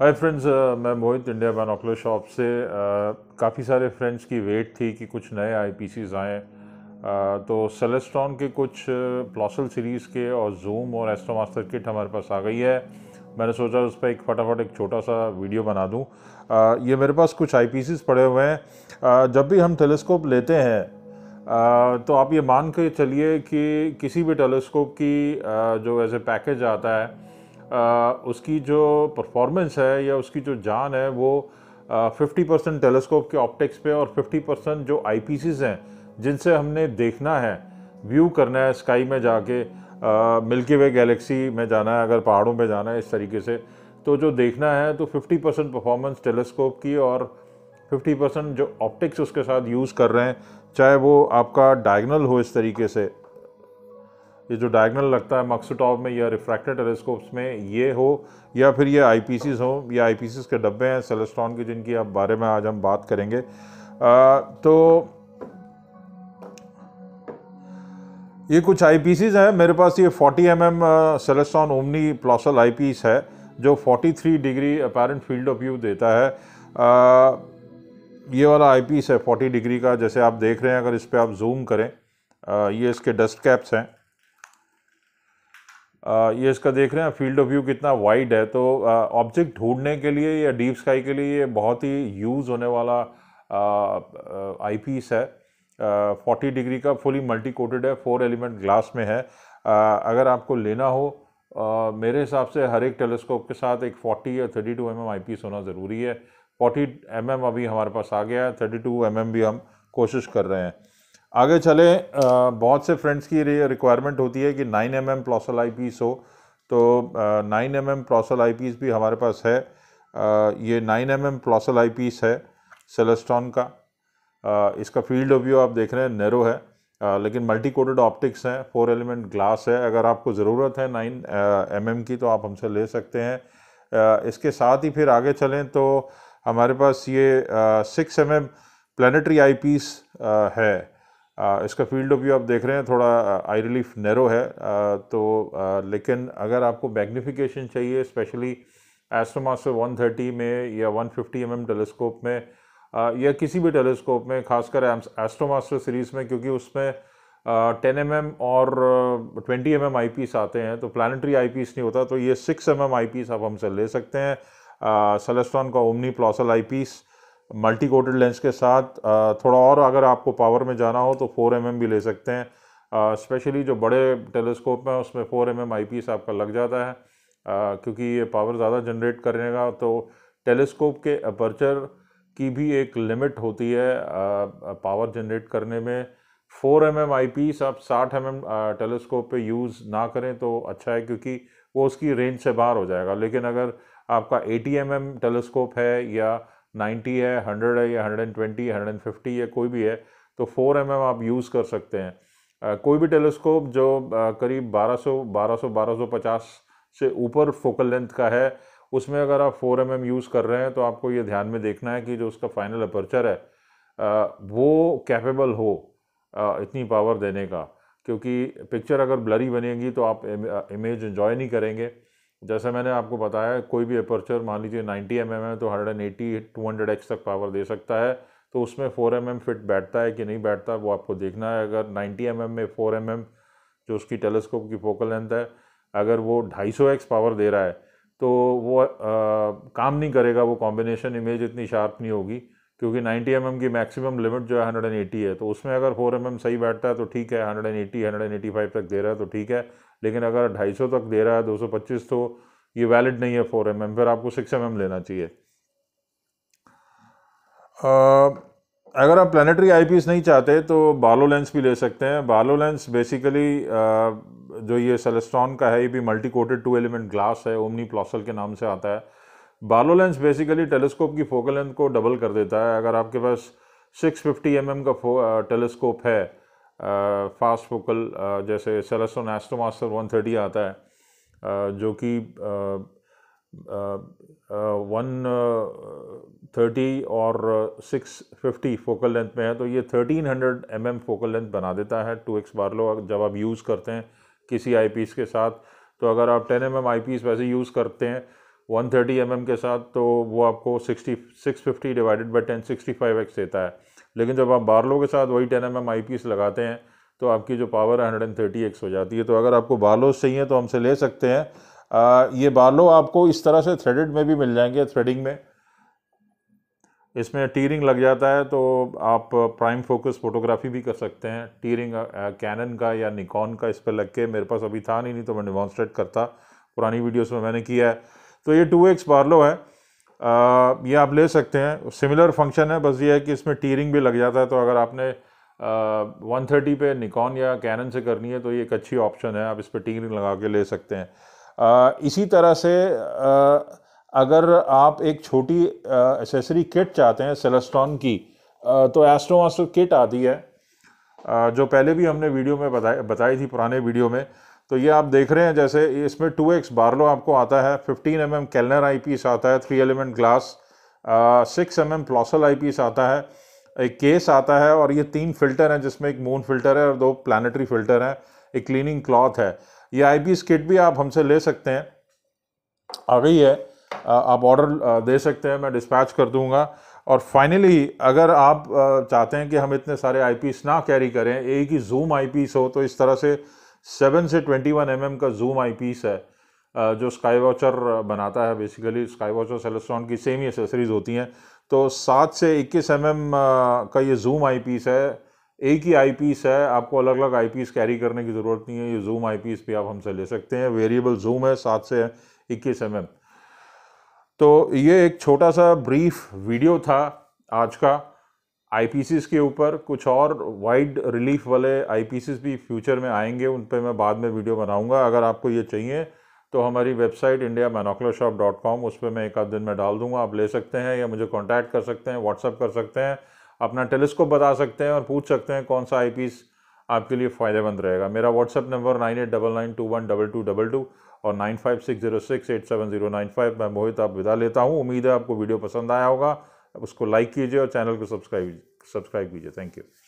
हाय friends uh, मैं Mohit India binocular shop से uh, काफ़ी सारे फ्रेंड्स की वेट थी कि कुछ नए आई पी सीज़ आएँ तो सेलेस्ट्रॉन के कुछ प्लॉसल uh, सीरीज़ के और जूम और एस्ट्रोमास्टर किट हमारे पास आ गई है मैंने सोचा उस पर एक फटाफट एक छोटा सा वीडियो बना दूं आ, ये मेरे पास कुछ आई पड़े हुए हैं जब भी हम टेलीस्कोप लेते हैं आ, तो आप ये मान के चलिए कि किसी भी टेलीस्कोप की आ, जो एज ए पैकेज आता है उसकी जो परफॉर्मेंस है या उसकी जो जान है वो फिफ्टी परसेंट टेलीस्कोप के ऑप्टिक्स पे और फिफ्टी परसेंट जो आई हैं जिनसे हमने देखना है व्यू करना है स्काई में जाके मिल्की वे गैलेक्सी में जाना है अगर पहाड़ों में जाना है इस तरीके से तो जो देखना है तो 50 परसेंट परफॉर्मेंस टेलीस्कोप की और 50 परसेंट जो ऑप्टिक्स उसके साथ यूज़ कर रहे हैं चाहे वो आपका डायगनल हो इस तरीके से ये जो डायगनल लगता है मक्सुटॉप में या रिफ्रैक्टेड टेलीस्कोप्स में ये हो या फिर ये आई पी हो या आई पी के डब्बे हैं सेलेस्ट्रॉन के जिनकी आप बारे में आज हम बात करेंगे आ, तो ये कुछ आई पी हैं मेरे पास ये 40 M M Celestron Omni Plossl eye piece है जो 43 degree apparent field of view देता है आ, ये वाला आई पीस है 40 डिग्री का जैसे आप देख रहे हैं अगर इस पर आप जूम करें आ, ये इसके डस्ट कैप्स हैं ये इसका देख रहे हैं फील्ड ऑफ व्यू कितना वाइड है तो ऑब्जेक्ट ढूंढने के लिए या डीप स्काई के लिए ये बहुत ही यूज़ होने वाला आईपीस है फोर्टी डिग्री का फुली मल्टी कोटेड है फोर एलिमेंट ग्लास में है अगर आपको लेना हो Uh, मेरे हिसाब से हर एक टेलीस्कोप के साथ एक 40 या 32 टू एम आईपीस होना ज़रूरी है 40 एम mm अभी हमारे पास आ गया है 32 टू mm भी हम कोशिश कर रहे हैं आगे चले बहुत से फ्रेंड्स की रिक्वायरमेंट होती है कि nine M M Plossl eye piece हो तो nine M M Plossl eye piece भी हमारे पास है ये nine M M Plossl eye piece है सेलेस्टॉन का इसका फील्ड ऑफ व्यू आप देख रहे हैं नैरो है लेकिन मल्टी कोटेड ऑप्टिक्स हैं फोर एलिमेंट ग्लास है अगर आपको ज़रूरत है नाइन एम एम की तो आप हमसे ले सकते हैं इसके साथ ही फिर आगे चलें तो हमारे पास ये six M M planetary eye piece है इसका फील्ड ऑफ व्यू आप देख रहे हैं थोड़ा आई रिलीफ नैरो है तो लेकिन अगर आपको मैग्नीफिकेशन चाहिए स्पेशली एस्ट्रोमास्टर 130 में या 150 फिफ्टी mm टेलीस्कोप में या किसी भी टेलीस्कोप में खासकर एस्ट्रोमास्टर सीरीज़ में क्योंकि उसमें टेन एम एम और twenty M M eye piece आते हैं तो प्लानिटरी आई पीस नहीं होता तो ये six M M eye piece आप हमसे ले सकते हैं सेलेस्ट्रॉन का Omni Plossl eye piece multi coated lens के साथ थोड़ा और अगर आपको पावर में जाना हो तो फोर एम भी ले सकते हैं स्पेशली जो बड़े टेलीस्कोप हैं उसमें four M M eye piece आपका लग जाता है क्योंकि ये पावर ज़्यादा जनरेट करेगा तो टेलीस्कोप के अपर्चर की भी एक लिमिट होती है पावर जनरेट करने में four M M eye piece आप साठ एम एम टेलीस्कोप पर यूज़ ना करें तो अच्छा है क्योंकि वो उसकी रेंज से बाहर हो जाएगा लेकिन अगर आपका एटी एम एम टेलीस्कोप है या 90 है 100 है या 120 150 है कोई भी है तो 4 एम mm आप यूज़ कर सकते हैं आ, कोई भी टेलीस्कोप जो आ, करीब 1200 1200 1250 से ऊपर फोकल लेंथ का है उसमें अगर आप 4 एम mm यूज़ कर रहे हैं तो आपको ये ध्यान में देखना है कि जो उसका फाइनल अपर्चर है आ, वो कैपेबल हो इतनी पावर देने का क्योंकि पिक्चर अगर ब्लरी बनेगी तो आप इमेज इन्जॉय नहीं करेंगे जैसे मैंने आपको बताया कोई भी अपर्चर मान लीजिए 90 एम mm है तो 180 200 एक्स तक पावर दे सकता है तो उसमें 4 एम mm फिट बैठता है कि नहीं बैठता वो आपको देखना है अगर 90 एम mm में 4 एम mm जो उसकी टेलीस्कोप की फोकल लेंथ है अगर वो 250 एक्स पावर दे रहा है तो वो आ, काम नहीं करेगा वो कॉम्बिनेशन इमेज इतनी शार्प नहीं होगी क्योंकि 90 एम mm की मैक्सिमम लिमिट जो है 180 है तो उसमें अगर 4 एम mm सही बैठता है तो ठीक है 180 185 तक दे रहा है तो ठीक है लेकिन अगर ढाई सौ तक दे रहा है दो सौ पच्चीस तो ये वैलिड नहीं है फोर एम एम फिर आपको सिक्स एम एम लेना चाहिए अगर आप आई पीस नहीं चाहते तो बालो लेंस भी ले सकते हैं बालो लेंस बेसिकली जो ये सेलेस्ट्रॉन का है ये भी multi coated two element glass है ओमनी प्लॉसल के नाम से आता है बालो लेंस बेसिकली टेलीस्कोप की फोकल लेंथ को डबल कर देता है अगर आपके पास सिक्स फिफ्टी एम का टेलीस्कोप है फास्ट फोकल जैसे सेलेसोन एस्ट्रोमास्टर वन थर्टी आता है जो कि वन थर्टी और सिक्स फिफ्टी फोकल लेंथ में है तो ये thirteen hundred M M focal length बना देता है टू एक्स बारलो जब आप यूज़ करते हैं किसी आई पीस के साथ तो अगर आप ten M M eye piece वैसे यूज़ करते हैं वन थर्टी एम के साथ तो वो आपको sixty six fifty divided by ten sixty five X देता है लेकिन जब आप बारलो के साथ वही टेन एम एम आई लगाते हैं तो आपकी जो पावर है हंड्रेड एंड थर्टी एक्स हो जाती है तो अगर आपको बारलोज चाहिए तो हमसे ले सकते हैं आ, ये बारलो आपको इस तरह से थ्रेडेड में भी मिल जाएंगे थ्रेडिंग में इसमें टीरिंग लग जाता है तो आप प्राइम फोकस फोटोग्राफी भी कर सकते हैं टीरिंग कैनन का या निकॉन का इस पर लग के मेरे पास अभी था नहीं, नहीं तो मैं डिमॉन्स्ट्रेट करता पुरानी वीडियोस में मैंने किया है तो ये टू एक्स पार्लो है आ, ये आप ले सकते हैं सिमिलर फंक्शन है बस ये है कि इसमें टीरिंग भी लग जाता है तो अगर आपने वन थर्टी पे निकॉन या कैनन से करनी है तो ये एक अच्छी ऑप्शन है आप इस पर टीरिंग लगा के ले सकते हैं आ, इसी तरह से आ, अगर आप एक छोटी एसेसरी किट चाहते हैं सेलेस्ट्रॉन की आ, तो एस्ट्रो वास्ट्रो किट आती है आ, जो पहले भी हमने वीडियो में बताई बताई थी पुराने वीडियो में तो ये आप देख रहे हैं जैसे इसमें टू एक्स बारलो आपको आता है fifteen M M Kellner eye piece आता है three element glass six M M Plossl eye piece आता है एक केस आता है और ये तीन फिल्टर हैं जिसमें एक मून फिल्टर है और दो प्लानटरी फिल्टर हैं एक क्लीनिंग क्लॉथ है ये आई पीस किट भी आप हमसे ले सकते हैं आ गई है आप ऑर्डर दे सकते हैं मैं डिस्पैच कर दूंगा और फाइनली अगर आप चाहते हैं कि हम इतने सारे आई ना कैरी करें एक ही जूम आई हो तो इस तरह से सेवन से ट्वेंटी वन एम का जूम आई पीस है जो स्काई वॉचर बनाता है बेसिकली स्काई वॉचर सेलेस्ट्रॉन की सेम ही एसेसरीज होती हैं तो सात से इक्कीस एम का ये जूम आई पीस है एक ही आई पीस है आपको अलग अलग आई पीस कैरी करने की ज़रूरत नहीं है ये जूम आई पीस भी आप हमसे ले सकते हैं वेरिएबल जूम है सात से इक्कीस एम तो ये एक छोटा सा ब्रीफ वीडियो था आज का आई के ऊपर कुछ और वाइड रिलीफ वाले आई भी फ्यूचर में आएंगे उन पर मैं बाद में वीडियो बनाऊँगा अगर आपको ये चाहिए तो हमारी website India binocular shop dot com उस पर मैं एक आध दिन में डाल दूंगा आप ले सकते हैं या मुझे कांटेक्ट कर सकते हैं व्हाट्सअप कर सकते हैं अपना टेलीस्कोप बता सकते हैं और पूछ सकते हैं कौन सा आई आपके लिए फ़ायदेमंद रहेगा मेरा WhatsApp number nine eight double nine two one double two double two और nine five six zero six eight seven zero nine five मैं मोहित आप विदा लेता हूँ उम्मीद है आपको वीडियो पसंद आया होगा उसको लाइक कीजिए और चैनल को सब्सक्राइब सब्सक्राइब कीजिए थैंक यू